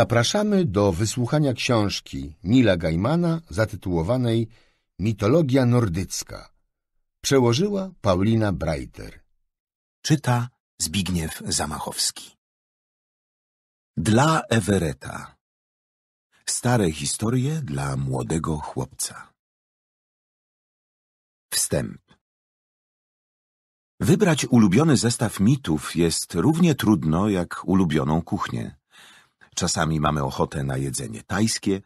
Zapraszamy do wysłuchania książki Nila Gaimana zatytułowanej Mitologia nordycka. Przełożyła Paulina Breiter. Czyta Zbigniew Zamachowski. Dla Ewereta. Stare historie dla młodego chłopca. Wstęp. Wybrać ulubiony zestaw mitów jest równie trudno jak ulubioną kuchnię. Czasami mamy ochotę na jedzenie tajskie,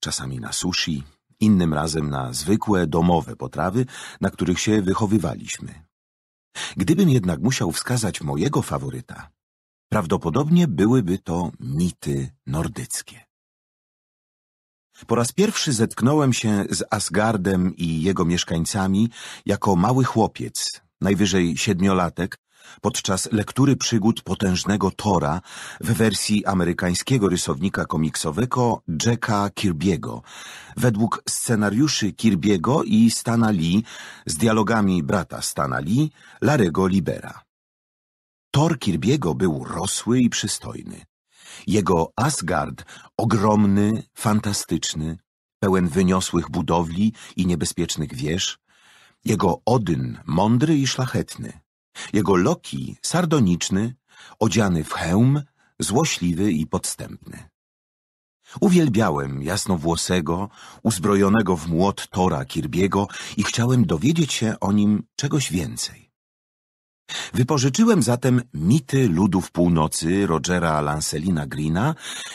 czasami na sushi, innym razem na zwykłe, domowe potrawy, na których się wychowywaliśmy. Gdybym jednak musiał wskazać mojego faworyta, prawdopodobnie byłyby to mity nordyckie. Po raz pierwszy zetknąłem się z Asgardem i jego mieszkańcami jako mały chłopiec, najwyżej siedmiolatek, podczas lektury przygód potężnego Tora w wersji amerykańskiego rysownika komiksowego Jacka Kirby'ego. Według scenariuszy Kirby'ego i Stana Lee z dialogami brata Stana Lee, Larego Libera. Tor Kirby'ego był rosły i przystojny. Jego Asgard ogromny, fantastyczny, pełen wyniosłych budowli i niebezpiecznych wież, jego Odyn mądry i szlachetny, jego Loki, sardoniczny, odziany w hełm, złośliwy i podstępny. Uwielbiałem jasnowłosego, uzbrojonego w młot Tora Kirbiego i chciałem dowiedzieć się o nim czegoś więcej. Wypożyczyłem zatem mity ludów północy Rogera Lancelina Greena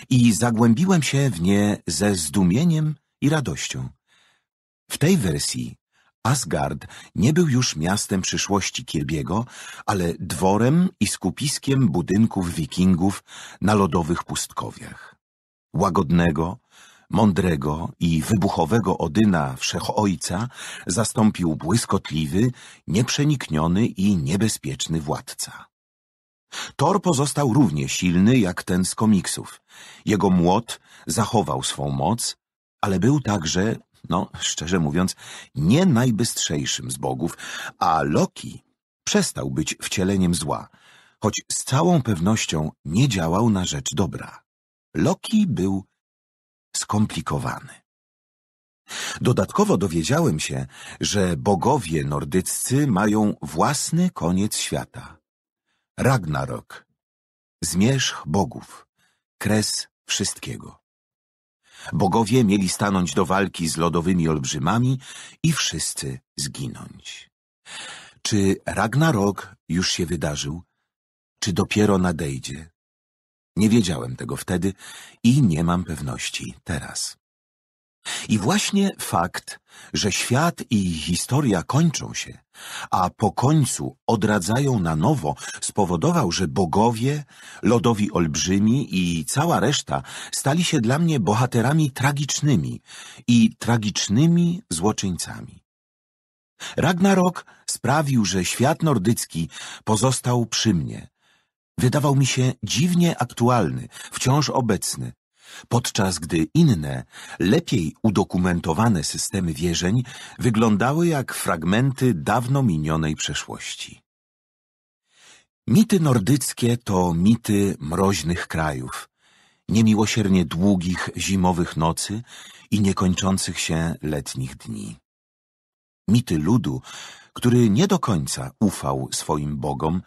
i zagłębiłem się w nie ze zdumieniem i radością. W tej wersji Asgard nie był już miastem przyszłości Kirbiego, ale dworem i skupiskiem budynków wikingów na lodowych pustkowiach. Łagodnego, mądrego i wybuchowego Odyna Wszechojca zastąpił błyskotliwy, nieprzenikniony i niebezpieczny władca. Thor pozostał równie silny jak ten z komiksów. Jego młot zachował swą moc, ale był także no szczerze mówiąc, nie najbystrzejszym z bogów, a Loki przestał być wcieleniem zła, choć z całą pewnością nie działał na rzecz dobra. Loki był skomplikowany. Dodatkowo dowiedziałem się, że bogowie nordyccy mają własny koniec świata. Ragnarok, zmierzch bogów, kres wszystkiego. Bogowie mieli stanąć do walki z lodowymi olbrzymami i wszyscy zginąć. Czy Ragnarok już się wydarzył? Czy dopiero nadejdzie? Nie wiedziałem tego wtedy i nie mam pewności teraz. I właśnie fakt, że świat i historia kończą się, a po końcu odradzają na nowo, spowodował, że bogowie, lodowi olbrzymi i cała reszta stali się dla mnie bohaterami tragicznymi i tragicznymi złoczyńcami. Ragnarok sprawił, że świat nordycki pozostał przy mnie. Wydawał mi się dziwnie aktualny, wciąż obecny, podczas gdy inne, lepiej udokumentowane systemy wierzeń wyglądały jak fragmenty dawno minionej przeszłości. Mity nordyckie to mity mroźnych krajów, niemiłosiernie długich zimowych nocy i niekończących się letnich dni. Mity ludu, który nie do końca ufał swoim bogom,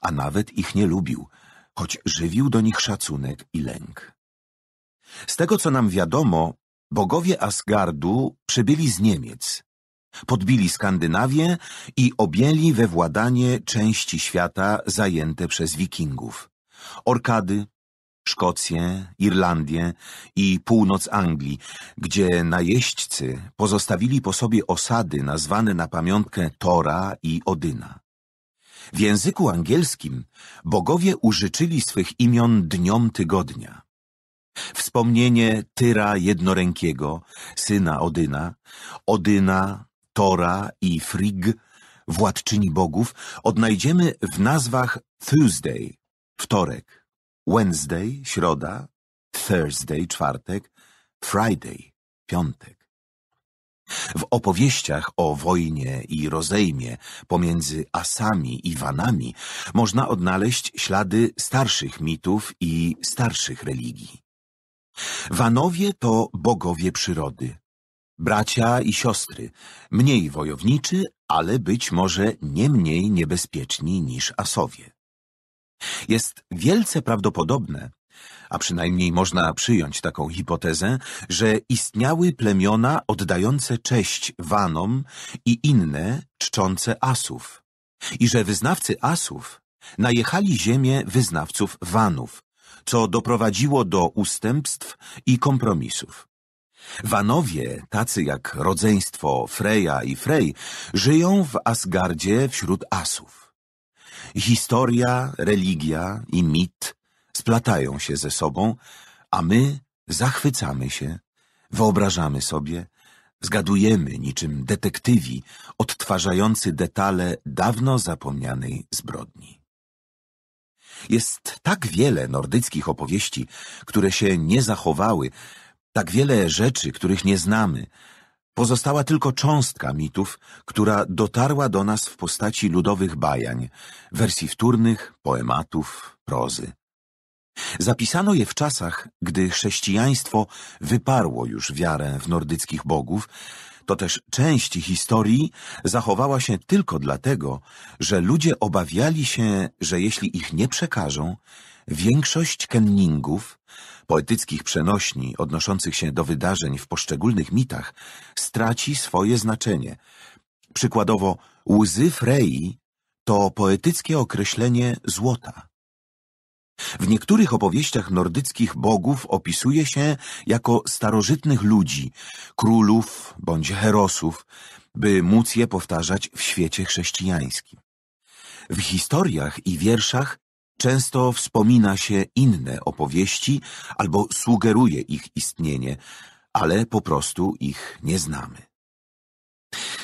a nawet ich nie lubił, choć żywił do nich szacunek i lęk. Z tego, co nam wiadomo, bogowie Asgardu przybyli z Niemiec. Podbili Skandynawię i objęli we władanie części świata zajęte przez wikingów. Orkady, Szkocję, Irlandię i północ Anglii, gdzie najeźdźcy pozostawili po sobie osady nazwane na pamiątkę Tora i Odyna. W języku angielskim bogowie użyczyli swych imion dniom tygodnia. Wspomnienie Tyra Jednorękiego, syna Odyna, Odyna, Tora i Frigg, władczyni bogów, odnajdziemy w nazwach Tuesday, wtorek, Wednesday, środa, Thursday, czwartek, Friday, piątek. W opowieściach o wojnie i rozejmie pomiędzy Asami i Wanami można odnaleźć ślady starszych mitów i starszych religii. Wanowie to bogowie przyrody. Bracia i siostry, mniej wojowniczy, ale być może nie mniej niebezpieczni niż asowie. Jest wielce prawdopodobne, a przynajmniej można przyjąć taką hipotezę, że istniały plemiona oddające cześć Wanom i inne czczące Asów i że wyznawcy Asów najechali ziemię wyznawców Wanów, co doprowadziło do ustępstw i kompromisów. Wanowie, tacy jak rodzeństwo Freja i Frej, żyją w Asgardzie wśród asów. Historia, religia i mit splatają się ze sobą, a my zachwycamy się, wyobrażamy sobie, zgadujemy niczym detektywi odtwarzający detale dawno zapomnianej zbrodni. Jest tak wiele nordyckich opowieści, które się nie zachowały, tak wiele rzeczy, których nie znamy. Pozostała tylko cząstka mitów, która dotarła do nas w postaci ludowych bajań, wersji wtórnych, poematów, prozy. Zapisano je w czasach, gdy chrześcijaństwo wyparło już wiarę w nordyckich bogów, to też część historii zachowała się tylko dlatego, że ludzie obawiali się, że jeśli ich nie przekażą, większość kenningów, poetyckich przenośni odnoszących się do wydarzeń w poszczególnych mitach, straci swoje znaczenie. Przykładowo łzy Frei to poetyckie określenie złota. W niektórych opowieściach nordyckich bogów opisuje się jako starożytnych ludzi, królów bądź herosów, by móc je powtarzać w świecie chrześcijańskim. W historiach i wierszach często wspomina się inne opowieści albo sugeruje ich istnienie, ale po prostu ich nie znamy.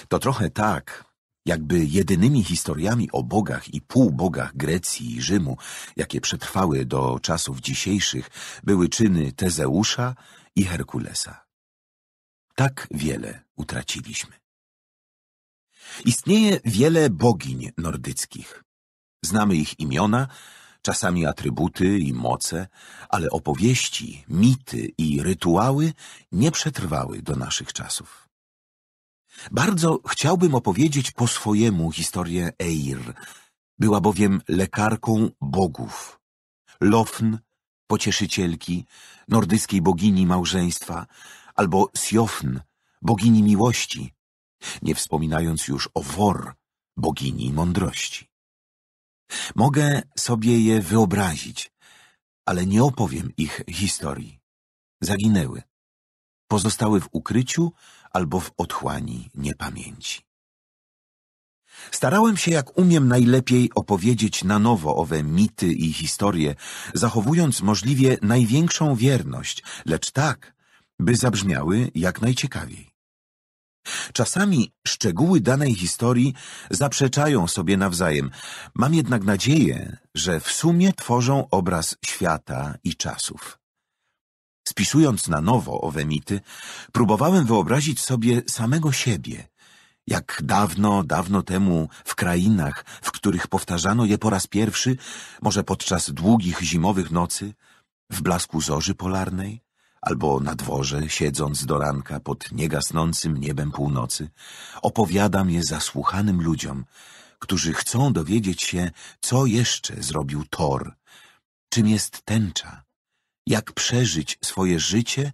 To trochę tak, jakby jedynymi historiami o bogach i półbogach Grecji i Rzymu, jakie przetrwały do czasów dzisiejszych, były czyny Tezeusza i Herkulesa. Tak wiele utraciliśmy. Istnieje wiele bogiń nordyckich. Znamy ich imiona, czasami atrybuty i moce, ale opowieści, mity i rytuały nie przetrwały do naszych czasów. Bardzo chciałbym opowiedzieć po swojemu historię Eir. Była bowiem lekarką bogów. Lofn, pocieszycielki, nordyckiej bogini małżeństwa, albo Siofn, bogini miłości, nie wspominając już o Wor, bogini mądrości. Mogę sobie je wyobrazić, ale nie opowiem ich historii. Zaginęły. Pozostały w ukryciu albo w otchłani niepamięci. Starałem się jak umiem najlepiej opowiedzieć na nowo owe mity i historie, zachowując możliwie największą wierność, lecz tak, by zabrzmiały jak najciekawiej. Czasami szczegóły danej historii zaprzeczają sobie nawzajem. Mam jednak nadzieję, że w sumie tworzą obraz świata i czasów. Spisując na nowo owe mity, próbowałem wyobrazić sobie samego siebie, jak dawno, dawno temu w krainach, w których powtarzano je po raz pierwszy, może podczas długich zimowych nocy, w blasku zorzy polarnej, albo na dworze, siedząc do ranka pod niegasnącym niebem północy, opowiadam je zasłuchanym ludziom, którzy chcą dowiedzieć się, co jeszcze zrobił Tor, czym jest tęcza, jak przeżyć swoje życie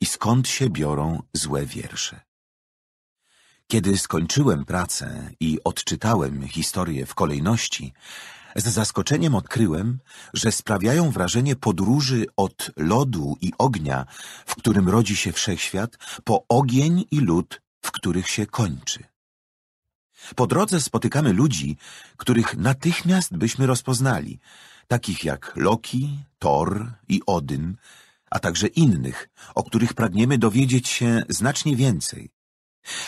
i skąd się biorą złe wiersze. Kiedy skończyłem pracę i odczytałem historię w kolejności, z zaskoczeniem odkryłem, że sprawiają wrażenie podróży od lodu i ognia, w którym rodzi się wszechświat, po ogień i lód, w których się kończy. Po drodze spotykamy ludzi, których natychmiast byśmy rozpoznali, takich jak Loki, Thor i Odyn, a także innych, o których pragniemy dowiedzieć się znacznie więcej.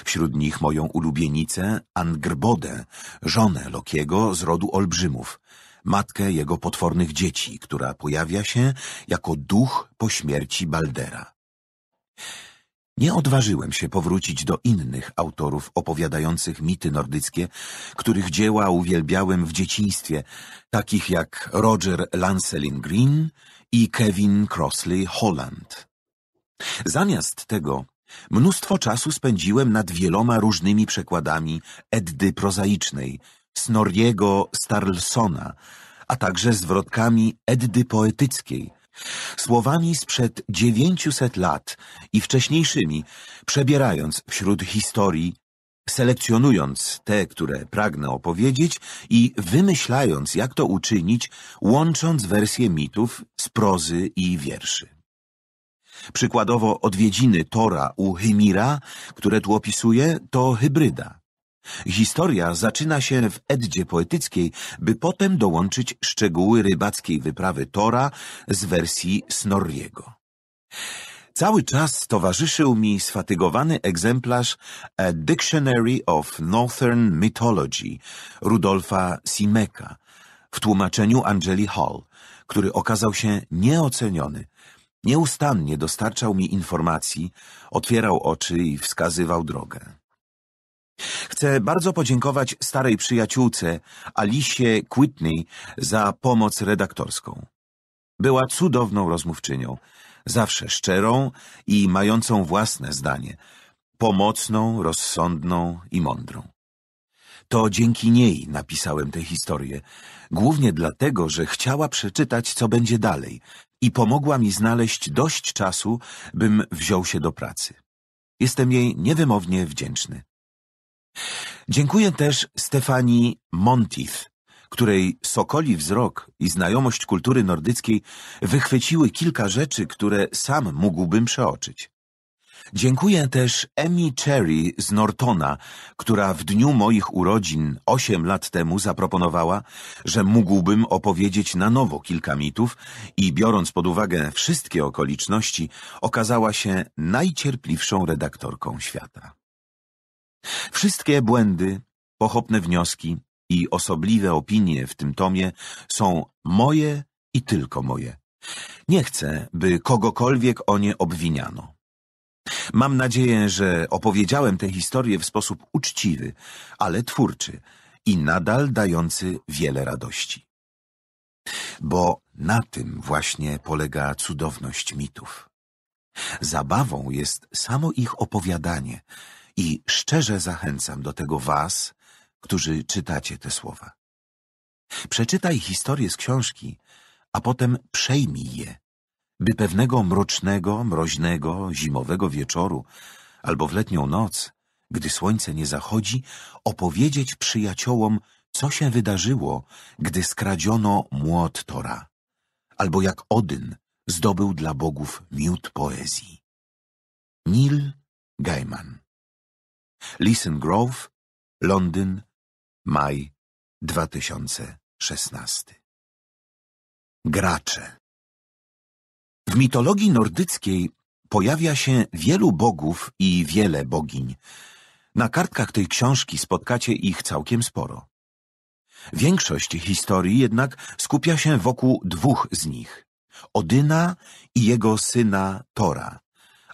Wśród nich moją ulubienicę Angrbodę, żonę Lokiego z rodu olbrzymów, matkę jego potwornych dzieci, która pojawia się jako duch po śmierci Baldera. Nie odważyłem się powrócić do innych autorów opowiadających mity nordyckie, których dzieła uwielbiałem w dzieciństwie, takich jak Roger Lancelin Green i Kevin Crossley Holland. Zamiast tego mnóstwo czasu spędziłem nad wieloma różnymi przekładami Eddy prozaicznej, Snorriego Starlsona, a także zwrotkami Eddy poetyckiej – słowami sprzed 900 lat i wcześniejszymi, przebierając wśród historii, selekcjonując te, które pragnę opowiedzieć i wymyślając, jak to uczynić, łącząc wersje mitów z prozy i wierszy. Przykładowo odwiedziny Tora u Hymira, które tu opisuję, to hybryda Historia zaczyna się w Eddzie poetyckiej, by potem dołączyć szczegóły rybackiej wyprawy Tora z wersji Snorriego. Cały czas towarzyszył mi sfatygowany egzemplarz A Dictionary of Northern Mythology Rudolfa Simeka w tłumaczeniu Angeli Hall, który okazał się nieoceniony. Nieustannie dostarczał mi informacji, otwierał oczy i wskazywał drogę. Chcę bardzo podziękować starej przyjaciółce Alicie Quitney za pomoc redaktorską. Była cudowną rozmówczynią, zawsze szczerą i mającą własne zdanie, pomocną, rozsądną i mądrą. To dzięki niej napisałem tę historię, głównie dlatego, że chciała przeczytać, co będzie dalej i pomogła mi znaleźć dość czasu, bym wziął się do pracy. Jestem jej niewymownie wdzięczny. Dziękuję też Stefanii Montith, której sokoli wzrok i znajomość kultury nordyckiej wychwyciły kilka rzeczy, które sam mógłbym przeoczyć. Dziękuję też Emmy Cherry z Nortona, która w dniu moich urodzin osiem lat temu zaproponowała, że mógłbym opowiedzieć na nowo kilka mitów i biorąc pod uwagę wszystkie okoliczności, okazała się najcierpliwszą redaktorką świata. Wszystkie błędy, pochopne wnioski i osobliwe opinie w tym tomie są moje i tylko moje. Nie chcę, by kogokolwiek o nie obwiniano. Mam nadzieję, że opowiedziałem tę historię w sposób uczciwy, ale twórczy i nadal dający wiele radości. Bo na tym właśnie polega cudowność mitów. Zabawą jest samo ich opowiadanie – i szczerze zachęcam do tego was, którzy czytacie te słowa. Przeczytaj historię z książki, a potem przejmij je, by pewnego mrocznego, mroźnego, zimowego wieczoru albo w letnią noc, gdy słońce nie zachodzi, opowiedzieć przyjaciołom, co się wydarzyło, gdy skradziono młot Tora, albo jak Odyn zdobył dla bogów miód poezji. Neil Gaiman Listen Grove, Londyn, maj 2016. Gracze W mitologii nordyckiej pojawia się wielu bogów i wiele bogiń. Na kartkach tej książki spotkacie ich całkiem sporo. Większość historii jednak skupia się wokół dwóch z nich – Odyna i jego syna Tora,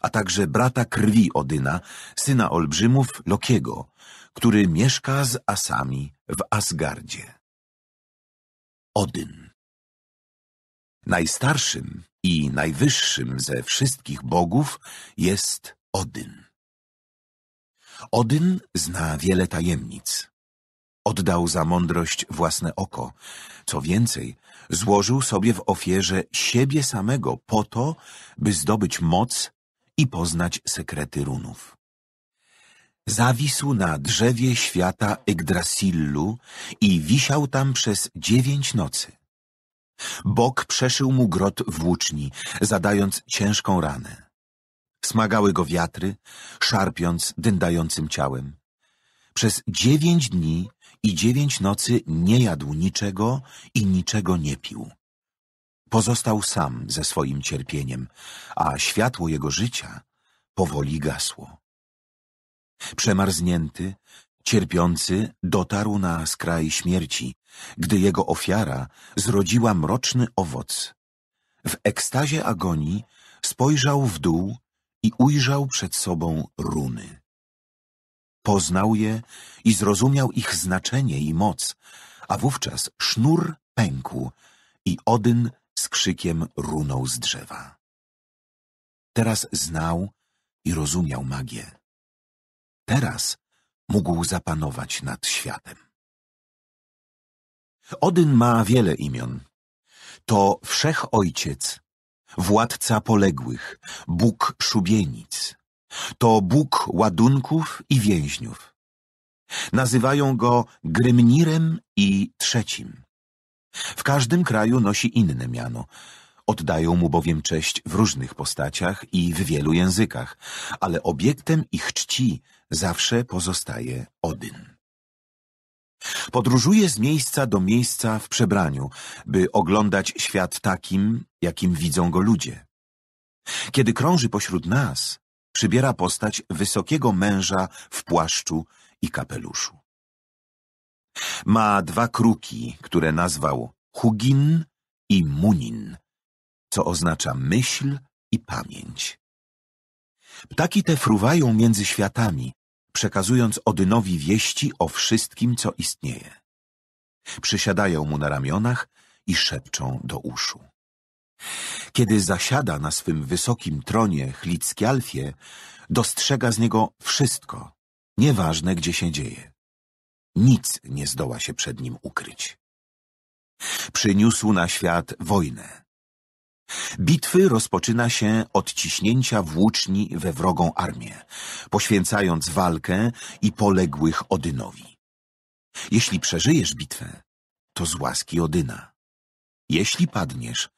a także brata krwi Odyna, syna olbrzymów Lokiego, który mieszka z Asami w Asgardzie. Odyn Najstarszym i najwyższym ze wszystkich bogów jest Odyn. Odyn zna wiele tajemnic. Oddał za mądrość własne oko. Co więcej, złożył sobie w ofierze siebie samego po to, by zdobyć moc i poznać sekrety runów. Zawisł na drzewie świata Egdrasillu i wisiał tam przez dziewięć nocy. Bóg przeszył mu grot włóczni, zadając ciężką ranę. Smagały go wiatry, szarpiąc dędającym ciałem. Przez dziewięć dni i dziewięć nocy nie jadł niczego i niczego nie pił. Pozostał sam ze swoim cierpieniem, a światło jego życia powoli gasło. Przemarznięty, cierpiący dotarł na skraj śmierci, gdy jego ofiara zrodziła mroczny owoc. W ekstazie agonii spojrzał w dół i ujrzał przed sobą runy. Poznał je i zrozumiał ich znaczenie i moc, a wówczas sznur pękł i Odyn z krzykiem runął z drzewa. Teraz znał i rozumiał magię. Teraz mógł zapanować nad światem. Odyn ma wiele imion. To wszechojciec, władca poległych, Bóg szubienic. To Bóg ładunków i więźniów. Nazywają go Grymnirem i Trzecim. W każdym kraju nosi inne miano. Oddają mu bowiem cześć w różnych postaciach i w wielu językach, ale obiektem ich czci zawsze pozostaje Odyn. Podróżuje z miejsca do miejsca w przebraniu, by oglądać świat takim, jakim widzą go ludzie. Kiedy krąży pośród nas, przybiera postać wysokiego męża w płaszczu i kapeluszu. Ma dwa kruki, które nazwał Hugin i Munin, co oznacza myśl i pamięć. Ptaki te fruwają między światami, przekazując Odynowi wieści o wszystkim, co istnieje. Przysiadają mu na ramionach i szepczą do uszu. Kiedy zasiada na swym wysokim tronie Chlickialfie, dostrzega z niego wszystko, nieważne gdzie się dzieje. Nic nie zdoła się przed nim ukryć. Przyniósł na świat wojnę. Bitwy rozpoczyna się od ciśnięcia włóczni we wrogą armię, poświęcając walkę i poległych Odynowi. Jeśli przeżyjesz bitwę, to z łaski Odyna. Jeśli padniesz,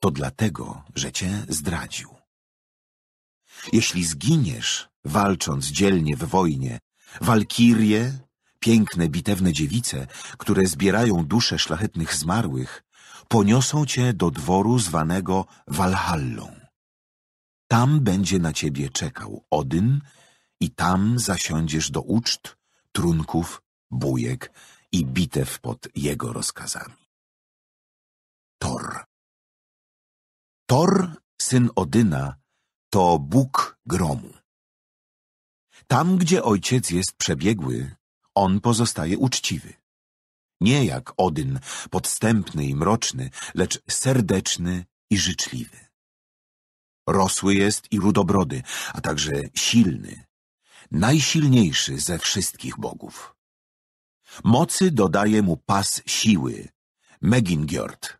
to dlatego, że cię zdradził. Jeśli zginiesz, walcząc dzielnie w wojnie, walkirie piękne, bitewne dziewice, które zbierają dusze szlachetnych zmarłych, poniosą cię do dworu zwanego Walhallą. Tam będzie na ciebie czekał Odyn i tam zasiądziesz do uczt, trunków, bujek i bitew pod jego rozkazami. Tor Tor, syn Odyna, to Bóg gromu. Tam, gdzie ojciec jest przebiegły, on pozostaje uczciwy. Nie jak Odyn, podstępny i mroczny, lecz serdeczny i życzliwy. Rosły jest i rudobrody, a także silny, najsilniejszy ze wszystkich bogów. Mocy dodaje mu pas siły, Megingjord.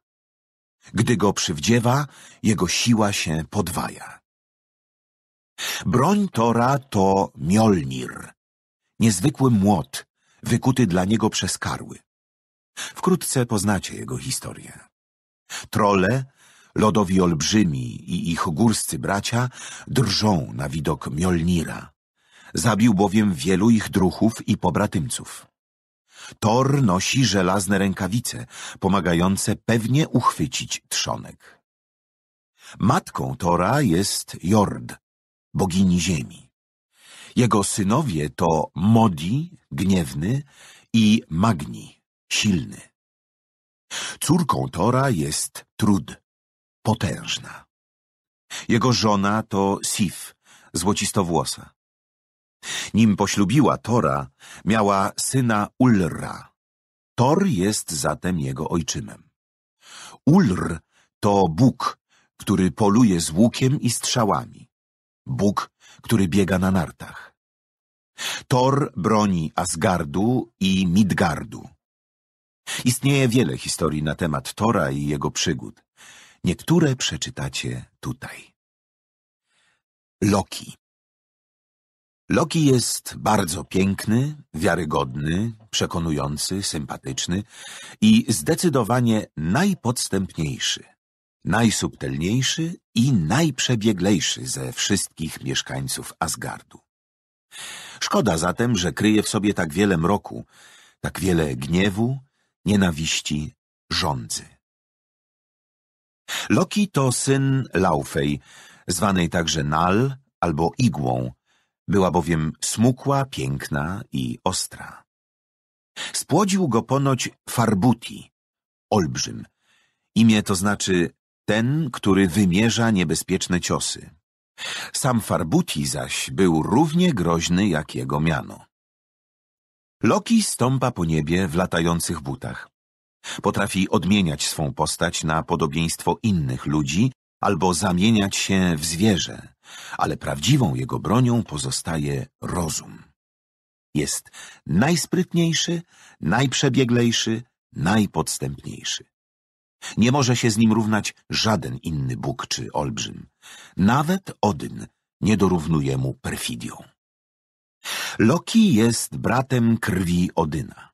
Gdy go przywdziewa, jego siła się podwaja. Broń Tora to Mjolnir, niezwykły młot, wykuty dla niego przez karły. Wkrótce poznacie jego historię. Trole, lodowi olbrzymi i ich górscy bracia drżą na widok Mjolnira. Zabił bowiem wielu ich druchów i pobratymców. Thor nosi żelazne rękawice, pomagające pewnie uchwycić trzonek. Matką Tora jest Jord, bogini ziemi. Jego synowie to Modi, gniewny, i Magni, silny. Córką Tora jest Trud, potężna. Jego żona to Sif, złocistowłosa. Nim poślubiła Tora, miała syna Ulra. Tor jest zatem jego ojczymem. Ulr to Bóg, który poluje z łukiem i strzałami. Bóg który biega na nartach. Thor broni Asgardu i Midgardu. Istnieje wiele historii na temat Tora i jego przygód. Niektóre przeczytacie tutaj. Loki Loki jest bardzo piękny, wiarygodny, przekonujący, sympatyczny i zdecydowanie najpodstępniejszy, najsubtelniejszy i najprzebieglejszy ze wszystkich mieszkańców Asgardu. Szkoda zatem, że kryje w sobie tak wiele mroku, tak wiele gniewu, nienawiści, żądzy. Loki to syn Laufey, zwanej także Nal albo Igłą, była bowiem smukła, piękna i ostra. Spłodził go ponoć Farbuti, olbrzym. Imię to znaczy ten, który wymierza niebezpieczne ciosy. Sam Farbuti zaś był równie groźny jak jego miano. Loki stąpa po niebie w latających butach. Potrafi odmieniać swą postać na podobieństwo innych ludzi albo zamieniać się w zwierzę, ale prawdziwą jego bronią pozostaje rozum. Jest najsprytniejszy, najprzebieglejszy, najpodstępniejszy. Nie może się z nim równać żaden inny Bóg czy olbrzym. Nawet Odyn nie dorównuje mu perfidią. Loki jest bratem krwi Odyna.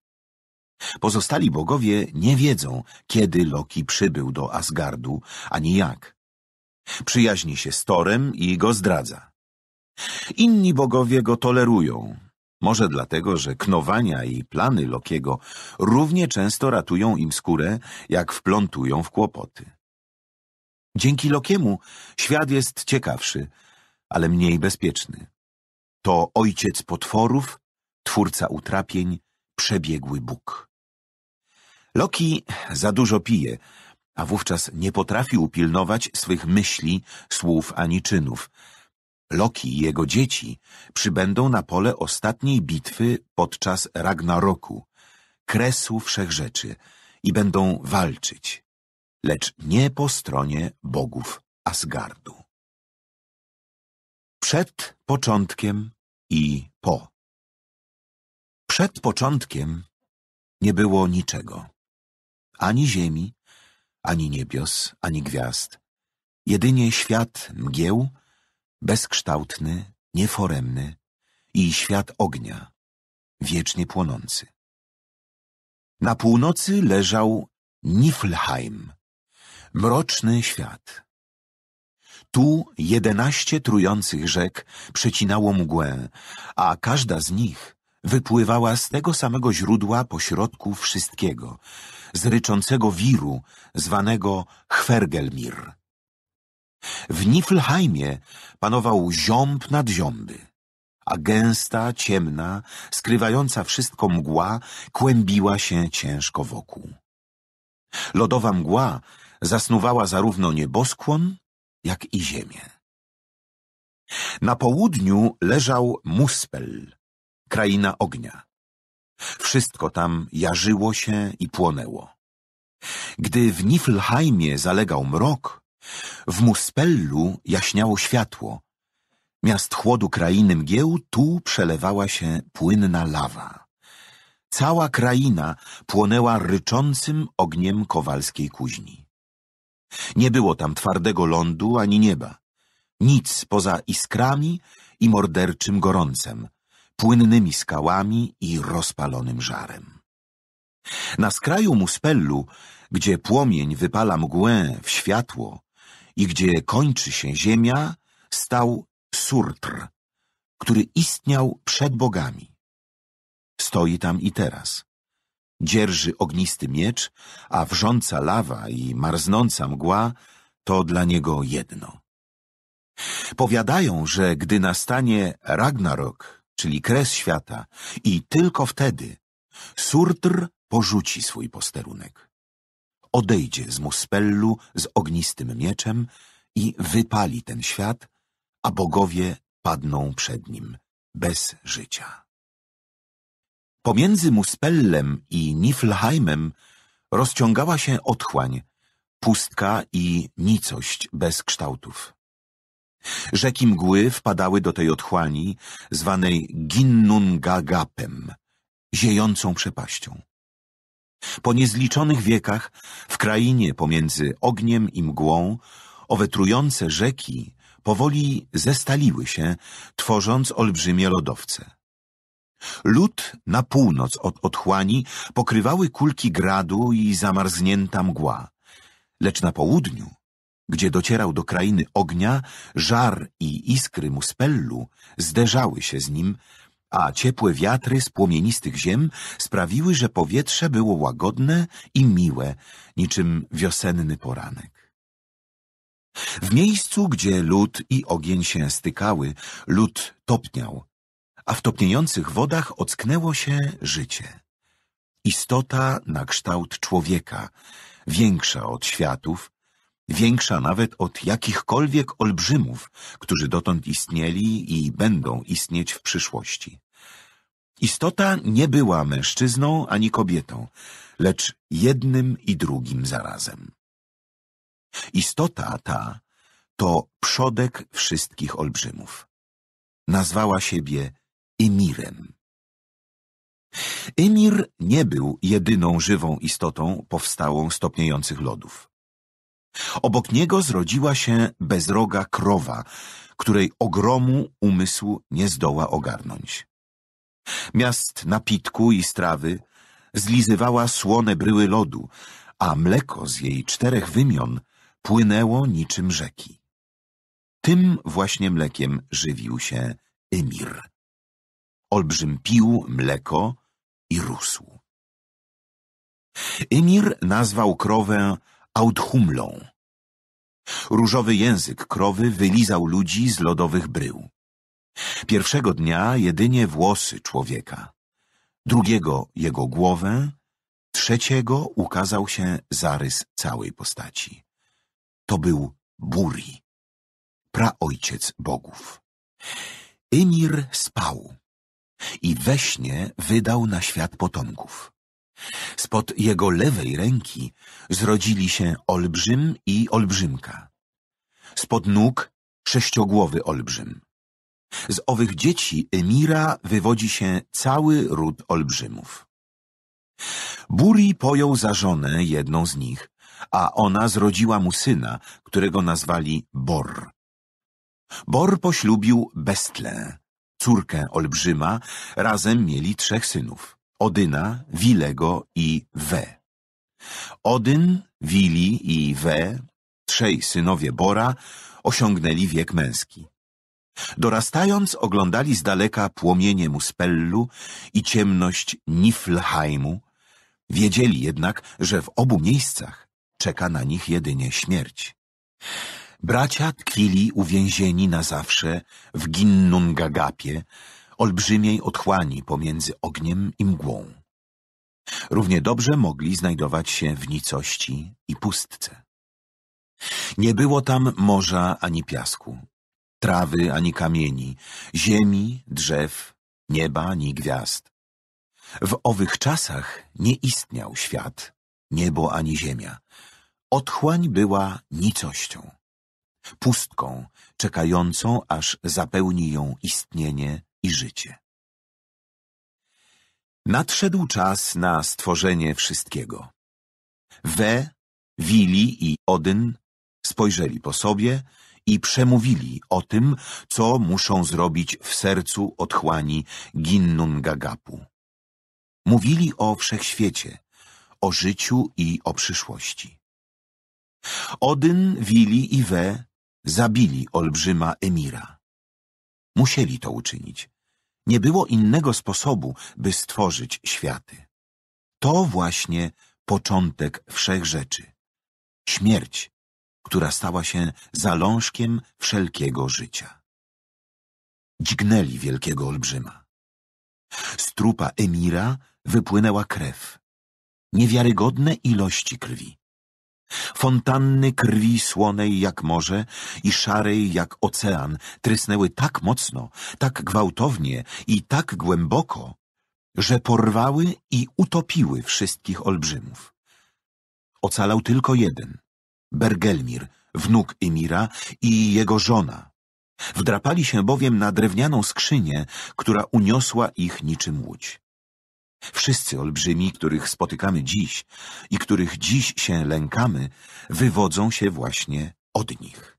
Pozostali bogowie nie wiedzą, kiedy Loki przybył do Asgardu, ani jak. Przyjaźni się z Torem i go zdradza. Inni bogowie go tolerują, może dlatego, że knowania i plany Lokiego równie często ratują im skórę, jak wplątują w kłopoty. Dzięki Lokiemu świat jest ciekawszy, ale mniej bezpieczny. To ojciec potworów, twórca utrapień, przebiegły Bóg. Loki za dużo pije, a wówczas nie potrafi upilnować swych myśli, słów ani czynów – Loki i jego dzieci przybędą na pole ostatniej bitwy podczas Ragnaroku, kresu wszechrzeczy, i będą walczyć, lecz nie po stronie bogów Asgardu. Przed początkiem i po. Przed początkiem nie było niczego. Ani ziemi, ani niebios, ani gwiazd. Jedynie świat mgieł, bezkształtny, nieforemny i świat ognia, wiecznie płonący. Na północy leżał Niflheim, mroczny świat. Tu jedenaście trujących rzek przecinało mgłę, a każda z nich wypływała z tego samego źródła pośrodku wszystkiego, z ryczącego wiru zwanego Hvergelmir. W Niflheimie panował ziąb nad ziąby, a gęsta, ciemna, skrywająca wszystko mgła kłębiła się ciężko wokół. Lodowa mgła zasnuwała zarówno nieboskłon, jak i ziemię. Na południu leżał Muspel, kraina ognia. Wszystko tam jarzyło się i płonęło. Gdy w Niflheimie zalegał mrok, w Muspellu jaśniało światło. Miast chłodu krainy mgieł tu przelewała się płynna lawa. Cała kraina płonęła ryczącym ogniem kowalskiej kuźni. Nie było tam twardego lądu ani nieba. Nic poza iskrami i morderczym gorącem, płynnymi skałami i rozpalonym żarem. Na skraju Muspellu, gdzie płomień wypala mgłę w światło, i gdzie kończy się ziemia, stał Surtr, który istniał przed bogami. Stoi tam i teraz. Dzierży ognisty miecz, a wrząca lawa i marznąca mgła to dla niego jedno. Powiadają, że gdy nastanie Ragnarok, czyli kres świata, i tylko wtedy Surtr porzuci swój posterunek odejdzie z Muspellu z ognistym mieczem i wypali ten świat, a bogowie padną przed nim, bez życia. Pomiędzy Muspellem i Niflheimem rozciągała się otchłań, pustka i nicość bez kształtów. Rzeki mgły wpadały do tej otchłani, zwanej Ginnungagapem, ziejącą przepaścią. Po niezliczonych wiekach w krainie pomiędzy ogniem i mgłą owe trujące rzeki powoli zestaliły się, tworząc olbrzymie lodowce. Lód na północ od otchłani pokrywały kulki gradu i zamarznięta mgła, lecz na południu, gdzie docierał do krainy ognia, żar i iskry muspellu zderzały się z nim, a ciepłe wiatry z płomienistych ziem sprawiły, że powietrze było łagodne i miłe, niczym wiosenny poranek. W miejscu, gdzie lód i ogień się stykały, lód topniał, a w topniejących wodach ocknęło się życie. Istota na kształt człowieka, większa od światów, większa nawet od jakichkolwiek olbrzymów, którzy dotąd istnieli i będą istnieć w przyszłości. Istota nie była mężczyzną ani kobietą, lecz jednym i drugim zarazem. Istota ta to przodek wszystkich olbrzymów. Nazwała siebie Emirem. Emir nie był jedyną żywą istotą powstałą stopniejących lodów. Obok niego zrodziła się bezroga krowa, której ogromu umysł nie zdoła ogarnąć. Miast napitku i strawy zlizywała słone bryły lodu, a mleko z jej czterech wymion płynęło niczym rzeki. Tym właśnie mlekiem żywił się Emir. Olbrzym pił mleko i rósł. Emir nazwał krowę Audhumlą. Różowy język krowy wylizał ludzi z lodowych brył. Pierwszego dnia jedynie włosy człowieka, drugiego jego głowę, trzeciego ukazał się zarys całej postaci. To był Buri, praojciec bogów. Ymir spał i we śnie wydał na świat potomków. Spod jego lewej ręki zrodzili się olbrzym i olbrzymka. Spod nóg sześciogłowy olbrzym. Z owych dzieci Emira wywodzi się cały ród olbrzymów. Buri pojął za żonę jedną z nich, a ona zrodziła mu syna, którego nazwali Bor. Bor poślubił Bestlę, córkę olbrzyma, razem mieli trzech synów. Odyna, Wilego i We. Odyn, Wili i We, trzej synowie Bora, osiągnęli wiek męski. Dorastając oglądali z daleka płomienie Muspellu i ciemność Niflheimu. Wiedzieli jednak, że w obu miejscach czeka na nich jedynie śmierć. Bracia tkwili uwięzieni na zawsze w Ginnungagapie, olbrzymiej otchłani pomiędzy ogniem i mgłą. Równie dobrze mogli znajdować się w nicości i pustce. Nie było tam morza ani piasku, trawy ani kamieni, ziemi, drzew, nieba ani gwiazd. W owych czasach nie istniał świat, niebo ani ziemia. Otchłań była nicością, pustką, czekającą, aż zapełni ją istnienie i życie. Nadszedł czas na stworzenie wszystkiego. We, Wili i Odyn spojrzeli po sobie i przemówili o tym, co muszą zrobić w sercu otchłani Ginnungagapu. Mówili o wszechświecie, o życiu i o przyszłości. Odyn, Wili i We zabili olbrzyma Emira. Musieli to uczynić nie było innego sposobu, by stworzyć światy. To właśnie początek wszech rzeczy. Śmierć, która stała się zalążkiem wszelkiego życia. Dźgnęli wielkiego olbrzyma. Z trupa Emira wypłynęła krew. Niewiarygodne ilości krwi. Fontanny krwi słonej jak morze i szarej jak ocean trysnęły tak mocno, tak gwałtownie i tak głęboko, że porwały i utopiły wszystkich olbrzymów. Ocalał tylko jeden, Bergelmir, wnuk Emira i jego żona. Wdrapali się bowiem na drewnianą skrzynię, która uniosła ich niczym łódź. Wszyscy olbrzymi, których spotykamy dziś i których dziś się lękamy, wywodzą się właśnie od nich.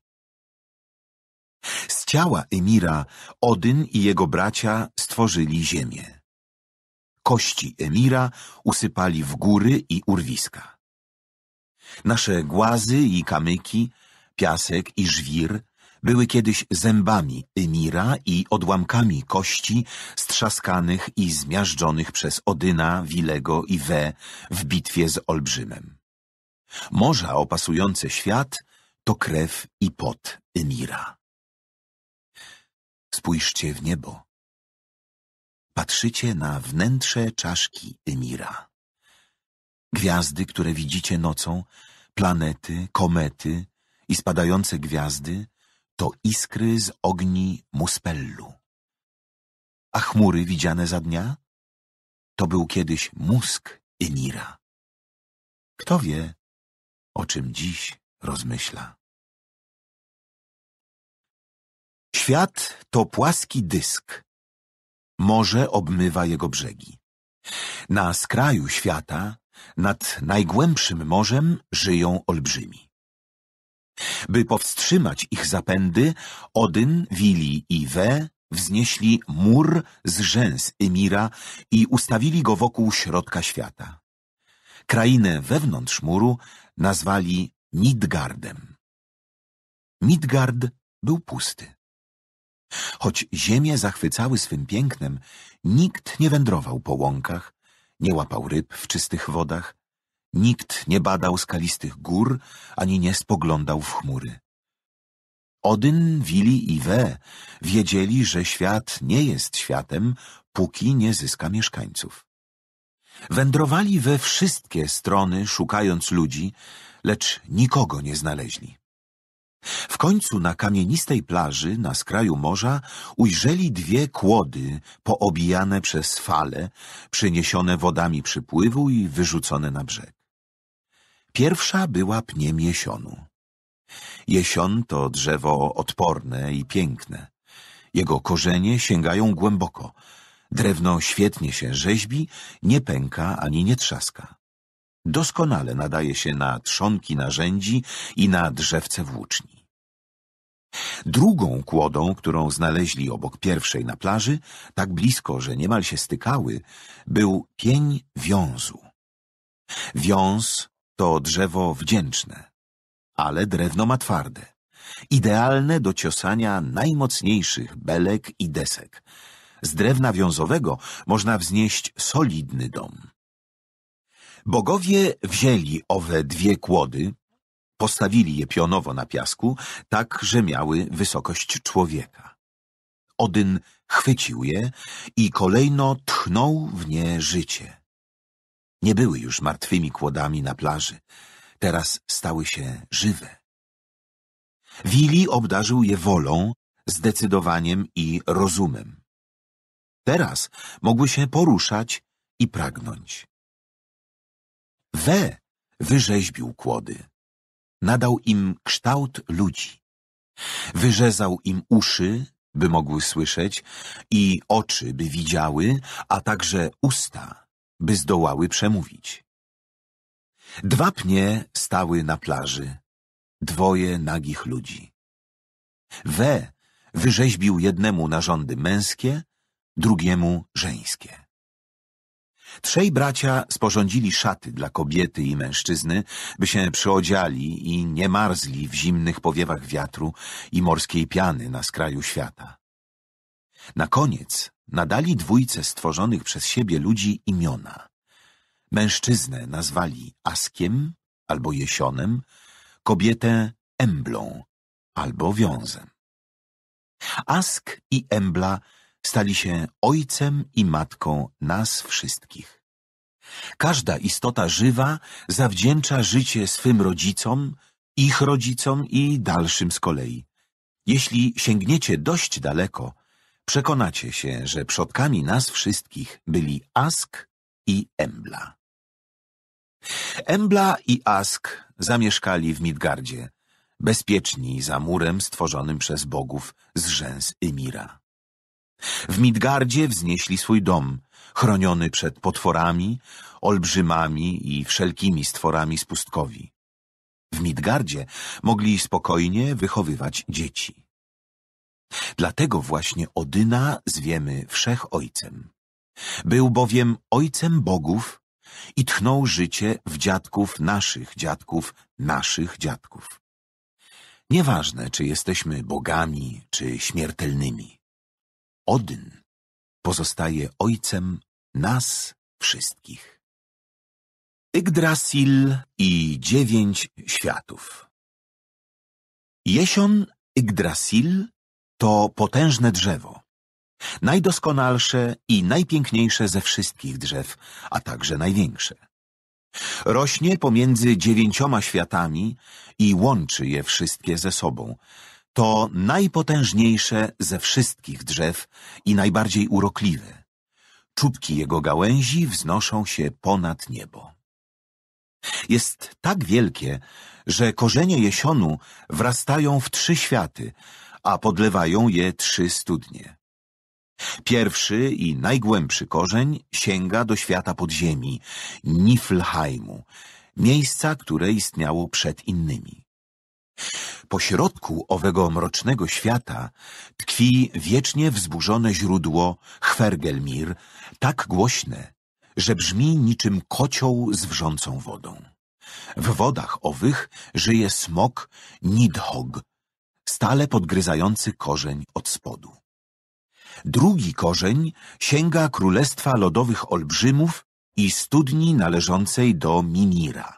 Z ciała Emira Odyn i jego bracia stworzyli ziemię. Kości Emira usypali w góry i urwiska. Nasze głazy i kamyki, piasek i żwir były kiedyś zębami Ymira i odłamkami kości strzaskanych i zmiażdżonych przez Odyna, Wilego i We w bitwie z Olbrzymem. Morza opasujące świat to krew i pot Ymira. Spójrzcie w niebo. Patrzycie na wnętrze czaszki Ymira. Gwiazdy, które widzicie nocą, planety, komety i spadające gwiazdy to iskry z ogni muspellu. A chmury widziane za dnia? To był kiedyś mózg Enira. Kto wie, o czym dziś rozmyśla. Świat to płaski dysk. Morze obmywa jego brzegi. Na skraju świata, nad najgłębszym morzem, żyją olbrzymi. By powstrzymać ich zapędy, Odyn, Wili i We wznieśli mur z rzęs Emira i ustawili go wokół środka świata. Krainę wewnątrz muru nazwali Midgardem. Midgard był pusty. Choć ziemie zachwycały swym pięknem, nikt nie wędrował po łąkach, nie łapał ryb w czystych wodach, Nikt nie badał skalistych gór, ani nie spoglądał w chmury. Odyn, Wili i We wiedzieli, że świat nie jest światem, póki nie zyska mieszkańców. Wędrowali we wszystkie strony, szukając ludzi, lecz nikogo nie znaleźli. W końcu na kamienistej plaży na skraju morza ujrzeli dwie kłody poobijane przez fale, przyniesione wodami przypływu i wyrzucone na brzeg. Pierwsza była pniem jesionu. Jesion to drzewo odporne i piękne. Jego korzenie sięgają głęboko. Drewno świetnie się rzeźbi, nie pęka ani nie trzaska. Doskonale nadaje się na trzonki narzędzi i na drzewce włóczni. Drugą kłodą, którą znaleźli obok pierwszej na plaży, tak blisko, że niemal się stykały, był pień wiązu. Wiąz to drzewo wdzięczne, ale drewno ma twarde. Idealne do ciosania najmocniejszych belek i desek. Z drewna wiązowego można wznieść solidny dom. Bogowie wzięli owe dwie kłody, postawili je pionowo na piasku, tak, że miały wysokość człowieka. Odyn chwycił je i kolejno tchnął w nie życie. Nie były już martwymi kłodami na plaży. Teraz stały się żywe. Willi obdarzył je wolą, zdecydowaniem i rozumem. Teraz mogły się poruszać i pragnąć. We wyrzeźbił kłody. Nadał im kształt ludzi. Wyrzezał im uszy, by mogły słyszeć, i oczy, by widziały, a także usta, by zdołały przemówić. Dwa pnie stały na plaży, dwoje nagich ludzi. We wyrzeźbił jednemu narządy męskie, drugiemu żeńskie. Trzej bracia sporządzili szaty dla kobiety i mężczyzny, by się przyodziali i nie marzli w zimnych powiewach wiatru i morskiej piany na skraju świata. Na koniec nadali dwójce stworzonych przez siebie ludzi imiona. Mężczyznę nazwali Askiem albo Jesionem, kobietę Emblą albo Wiązem. Ask i Embla stali się ojcem i matką nas wszystkich. Każda istota żywa zawdzięcza życie swym rodzicom, ich rodzicom i dalszym z kolei. Jeśli sięgniecie dość daleko – przekonacie się, że przodkami nas wszystkich byli Ask i Embla. Embla i Ask zamieszkali w Midgardzie, bezpieczni za murem stworzonym przez bogów z rzęs Emira. W Midgardzie wznieśli swój dom, chroniony przed potworami, olbrzymami i wszelkimi stworami z pustkowi. W Midgardzie mogli spokojnie wychowywać dzieci. Dlatego właśnie Odyna zwiemy Wszechojcem. Był bowiem Ojcem Bogów i tchnął życie w dziadków naszych dziadków, naszych dziadków. Nieważne, czy jesteśmy bogami, czy śmiertelnymi. Odyn pozostaje ojcem nas wszystkich. Yggdrasil i dziewięć światów Jesion Yggdrasil to potężne drzewo. Najdoskonalsze i najpiękniejsze ze wszystkich drzew, a także największe. Rośnie pomiędzy dziewięcioma światami i łączy je wszystkie ze sobą. To najpotężniejsze ze wszystkich drzew i najbardziej urokliwe. Czubki jego gałęzi wznoszą się ponad niebo. Jest tak wielkie, że korzenie jesionu wrastają w trzy światy – a podlewają je trzy studnie. Pierwszy i najgłębszy korzeń sięga do świata podziemi, Niflheimu, miejsca, które istniało przed innymi. Po środku owego mrocznego świata tkwi wiecznie wzburzone źródło Hvergelmir, tak głośne, że brzmi niczym kocioł z wrzącą wodą. W wodach owych żyje smok Nidhogg, stale podgryzający korzeń od spodu. Drugi korzeń sięga królestwa lodowych olbrzymów i studni należącej do Minira.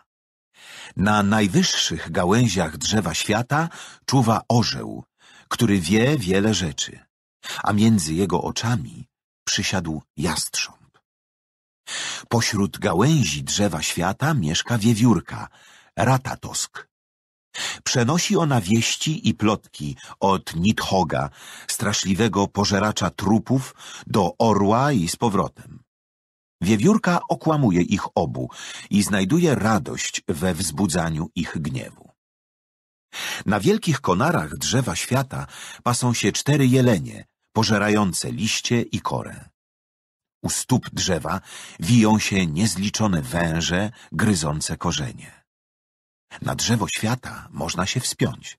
Na najwyższych gałęziach drzewa świata czuwa orzeł, który wie wiele rzeczy, a między jego oczami przysiadł jastrząb. Pośród gałęzi drzewa świata mieszka wiewiórka, ratatosk, Przenosi ona wieści i plotki od Nidhoga, straszliwego pożeracza trupów, do orła i z powrotem. Wiewiórka okłamuje ich obu i znajduje radość we wzbudzaniu ich gniewu. Na wielkich konarach drzewa świata pasą się cztery jelenie, pożerające liście i korę. U stóp drzewa wiją się niezliczone węże, gryzące korzenie. Na drzewo świata można się wspiąć.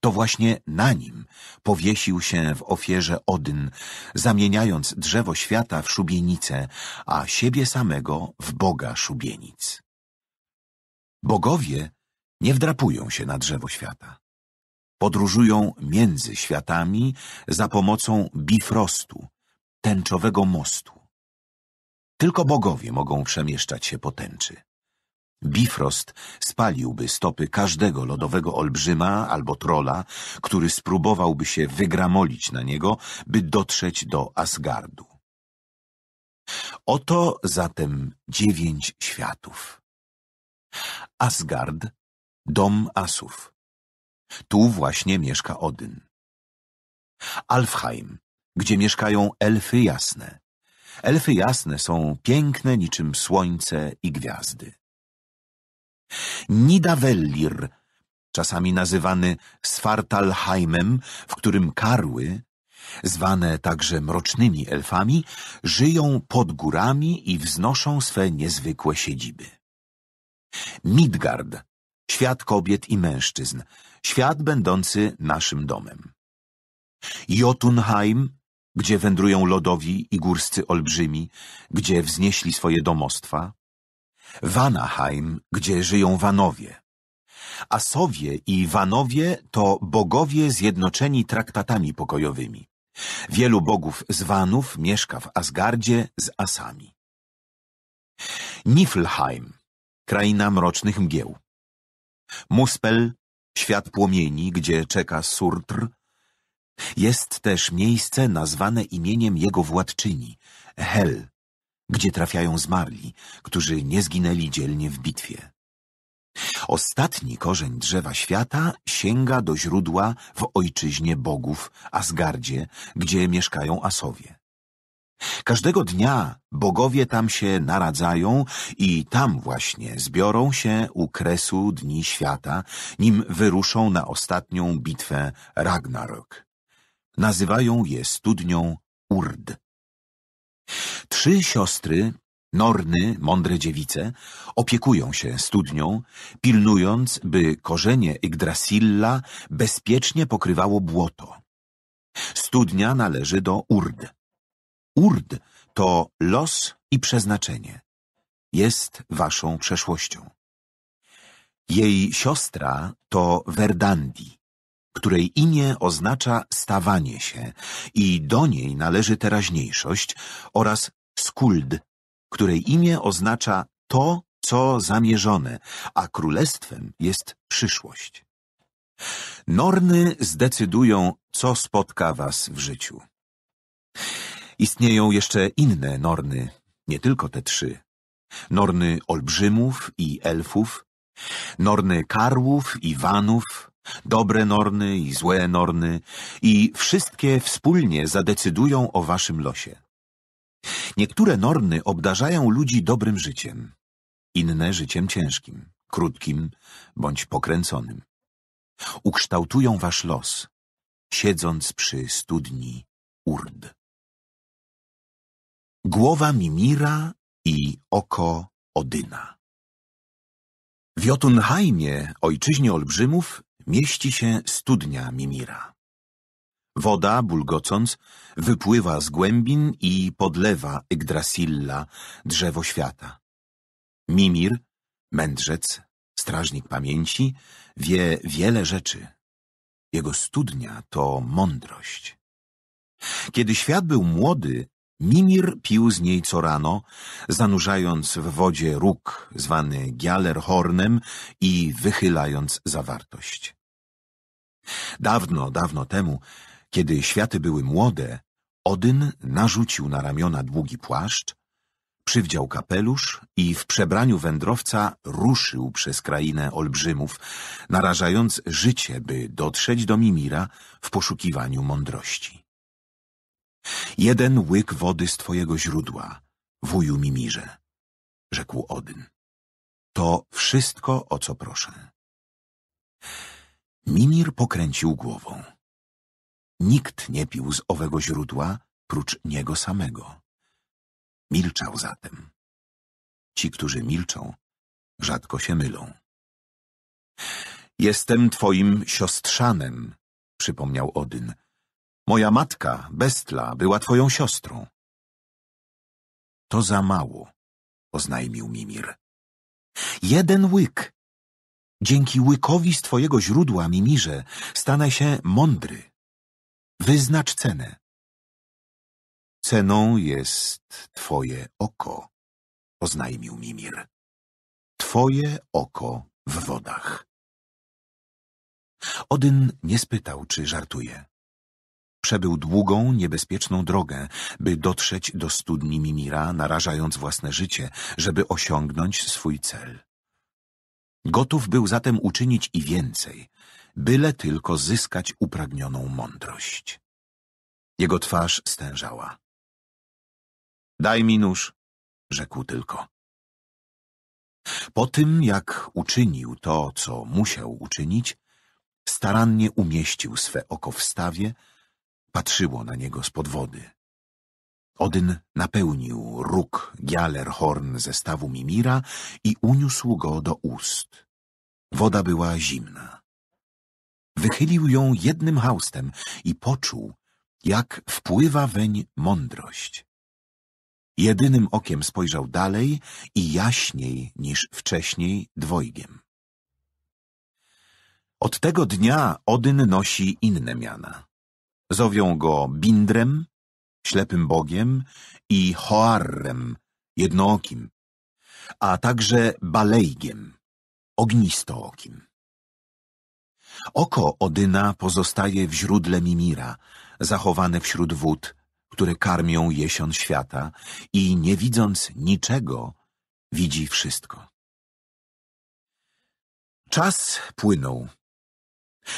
To właśnie na nim powiesił się w ofierze Odyn, zamieniając drzewo świata w szubienicę, a siebie samego w Boga szubienic. Bogowie nie wdrapują się na drzewo świata. Podróżują między światami za pomocą bifrostu, tęczowego mostu. Tylko bogowie mogą przemieszczać się po tęczy. Bifrost spaliłby stopy każdego lodowego olbrzyma albo trola, który spróbowałby się wygramolić na niego, by dotrzeć do Asgardu. Oto zatem dziewięć światów. Asgard, dom asów. Tu właśnie mieszka Odyn. Alfheim, gdzie mieszkają elfy jasne. Elfy jasne są piękne niczym słońce i gwiazdy. Nidavellir, czasami nazywany Svartalheimem, w którym karły, zwane także mrocznymi elfami, żyją pod górami i wznoszą swe niezwykłe siedziby. Midgard, świat kobiet i mężczyzn, świat będący naszym domem. Jotunheim, gdzie wędrują lodowi i górscy olbrzymi, gdzie wznieśli swoje domostwa. Vanaheim, gdzie żyją Wanowie. Asowie i Wanowie to bogowie zjednoczeni traktatami pokojowymi. Wielu bogów z Wanów mieszka w Asgardzie z Asami. Niflheim, kraina mrocznych mgieł. Muspel, świat płomieni, gdzie czeka Surtr. Jest też miejsce nazwane imieniem jego władczyni, Hel, gdzie trafiają zmarli, którzy nie zginęli dzielnie w bitwie. Ostatni korzeń drzewa świata sięga do źródła w ojczyźnie bogów, Asgardzie, gdzie mieszkają Asowie. Każdego dnia bogowie tam się naradzają i tam właśnie zbiorą się u kresu dni świata, nim wyruszą na ostatnią bitwę Ragnarok. Nazywają je studnią Urd. Trzy siostry, norny, mądre dziewice, opiekują się studnią, pilnując, by korzenie Yggdrasilla bezpiecznie pokrywało błoto. Studnia należy do Urd. Urd to los i przeznaczenie. Jest waszą przeszłością. Jej siostra to Verdandi której imię oznacza stawanie się i do niej należy teraźniejszość oraz skuld, której imię oznacza to, co zamierzone, a królestwem jest przyszłość. Norny zdecydują, co spotka was w życiu. Istnieją jeszcze inne norny, nie tylko te trzy. Norny olbrzymów i elfów, norny karłów i wanów, dobre norny i złe norny, i wszystkie wspólnie zadecydują o waszym losie. Niektóre norny obdarzają ludzi dobrym życiem, inne życiem ciężkim, krótkim bądź pokręconym. Ukształtują wasz los, siedząc przy studni urd. Głowa Mimira i oko Odyna. W Jotunheimie, ojczyźnie olbrzymów, mieści się studnia Mimira. Woda, bulgocąc, wypływa z głębin i podlewa Yggdrasilla, drzewo świata. Mimir, mędrzec, strażnik pamięci, wie wiele rzeczy. Jego studnia to mądrość. Kiedy świat był młody, Mimir pił z niej co rano, zanurzając w wodzie róg zwany Gjallerhornem i wychylając zawartość. Dawno, dawno temu, kiedy światy były młode, Odyn narzucił na ramiona długi płaszcz, przywdział kapelusz i w przebraniu wędrowca ruszył przez krainę olbrzymów, narażając życie, by dotrzeć do Mimira w poszukiwaniu mądrości. Jeden łyk wody z twojego źródła, wuju Mimirze, rzekł Odyn. To wszystko, o co proszę. Mimir pokręcił głową. Nikt nie pił z owego źródła, prócz niego samego. Milczał zatem. Ci, którzy milczą, rzadko się mylą. Jestem twoim siostrzanem, przypomniał Odyn. Moja matka, Bestla, była twoją siostrą. To za mało, oznajmił Mimir. Jeden łyk Dzięki łykowi z twojego źródła, Mimirze, stanę się mądry. Wyznacz cenę. Ceną jest twoje oko, oznajmił Mimir. Twoje oko w wodach. Odyn nie spytał, czy żartuje. Przebył długą, niebezpieczną drogę, by dotrzeć do studni Mimira, narażając własne życie, żeby osiągnąć swój cel. Gotów był zatem uczynić i więcej, byle tylko zyskać upragnioną mądrość. Jego twarz stężała. Daj mi nóż, rzekł tylko. Po tym, jak uczynił to, co musiał uczynić, starannie umieścił swe oko w stawie, patrzyło na niego z pod wody. Odyn napełnił róg Gjallerhorn ze stawu Mimira i uniósł go do ust. Woda była zimna. Wychylił ją jednym haustem i poczuł, jak wpływa weń mądrość. Jedynym okiem spojrzał dalej i jaśniej niż wcześniej dwojgiem. Od tego dnia Odyn nosi inne miana. Zowią go Bindrem, ślepym bogiem i Hoarrem, jednookim, a także Balejgiem, ognistookim. Oko Odyna pozostaje w źródle Mimira, zachowane wśród wód, które karmią jesion świata i nie widząc niczego, widzi wszystko. Czas płynął.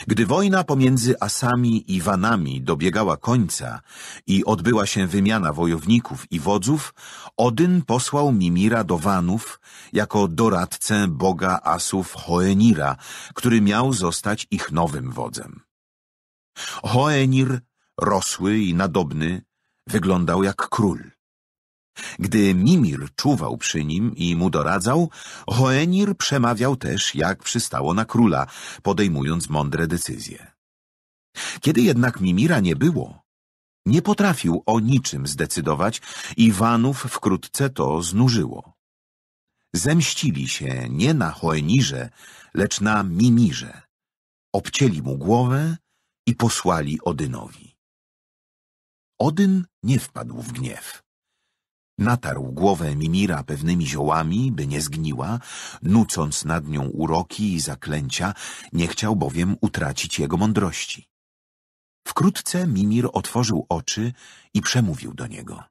Gdy wojna pomiędzy Asami i Wanami dobiegała końca i odbyła się wymiana wojowników i wodzów, Odyn posłał Mimira do Wanów jako doradcę boga Asów Hoenira, który miał zostać ich nowym wodzem. Hoenir, rosły i nadobny, wyglądał jak król. Gdy Mimir czuwał przy nim i mu doradzał, Hoenir przemawiał też, jak przystało na króla, podejmując mądre decyzje. Kiedy jednak Mimira nie było, nie potrafił o niczym zdecydować i Wanów wkrótce to znużyło. Zemścili się nie na Hoenirze, lecz na Mimirze. Obcięli mu głowę i posłali Odynowi. Odyn nie wpadł w gniew. Natarł głowę Mimira pewnymi ziołami, by nie zgniła, nucąc nad nią uroki i zaklęcia, nie chciał bowiem utracić jego mądrości. Wkrótce Mimir otworzył oczy i przemówił do niego.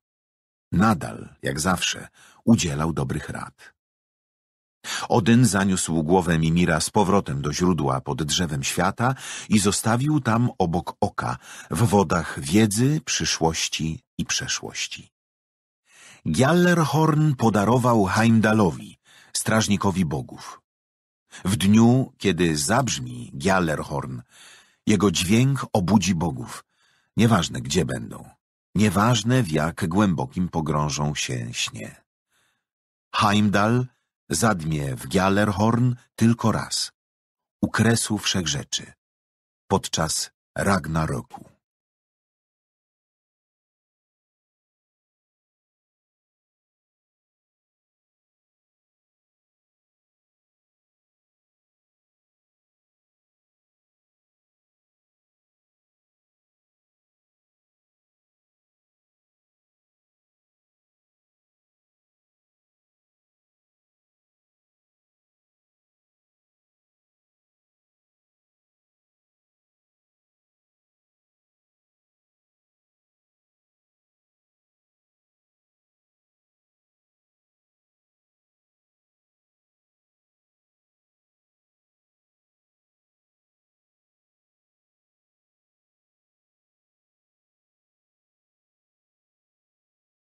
Nadal, jak zawsze, udzielał dobrych rad. Odyn zaniósł głowę Mimira z powrotem do źródła pod drzewem świata i zostawił tam obok oka, w wodach wiedzy, przyszłości i przeszłości. Gjallerhorn podarował Heimdalowi, strażnikowi bogów. W dniu, kiedy zabrzmi Gjallerhorn, jego dźwięk obudzi bogów, nieważne gdzie będą, nieważne w jak głębokim pogrążą się śnie. Heimdall zadmie w Gjallerhorn tylko raz, u kresu wszechrzeczy, podczas Ragnaroku.